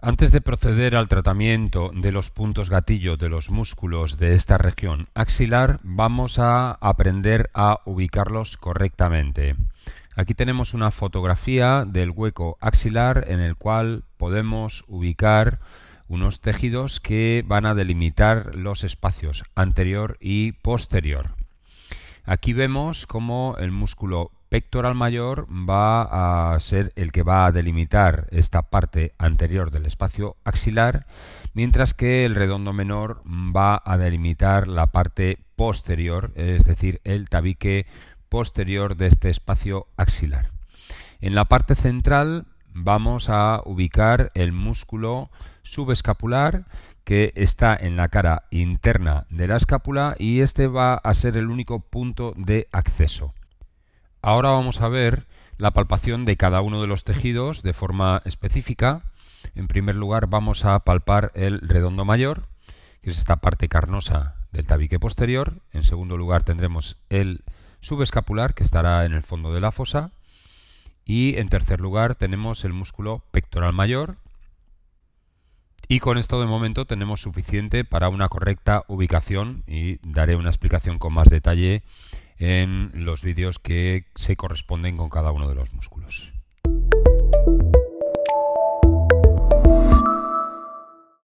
Antes de proceder al tratamiento de los puntos gatillo de los músculos de esta región axilar, vamos a aprender a ubicarlos correctamente. Aquí tenemos una fotografía del hueco axilar en el cual podemos ubicar unos tejidos que van a delimitar los espacios anterior y posterior. Aquí vemos cómo el músculo pectoral mayor va a ser el que va a delimitar esta parte anterior del espacio axilar, mientras que el redondo menor va a delimitar la parte posterior, es decir, el tabique posterior de este espacio axilar. En la parte central vamos a ubicar el músculo subescapular que está en la cara interna de la escápula y este va a ser el único punto de acceso. Ahora vamos a ver la palpación de cada uno de los tejidos de forma específica. En primer lugar vamos a palpar el redondo mayor, que es esta parte carnosa del tabique posterior. En segundo lugar tendremos el subescapular, que estará en el fondo de la fosa. Y en tercer lugar tenemos el músculo pectoral mayor. Y con esto de momento tenemos suficiente para una correcta ubicación y daré una explicación con más detalle en los vídeos que se corresponden con cada uno de los músculos.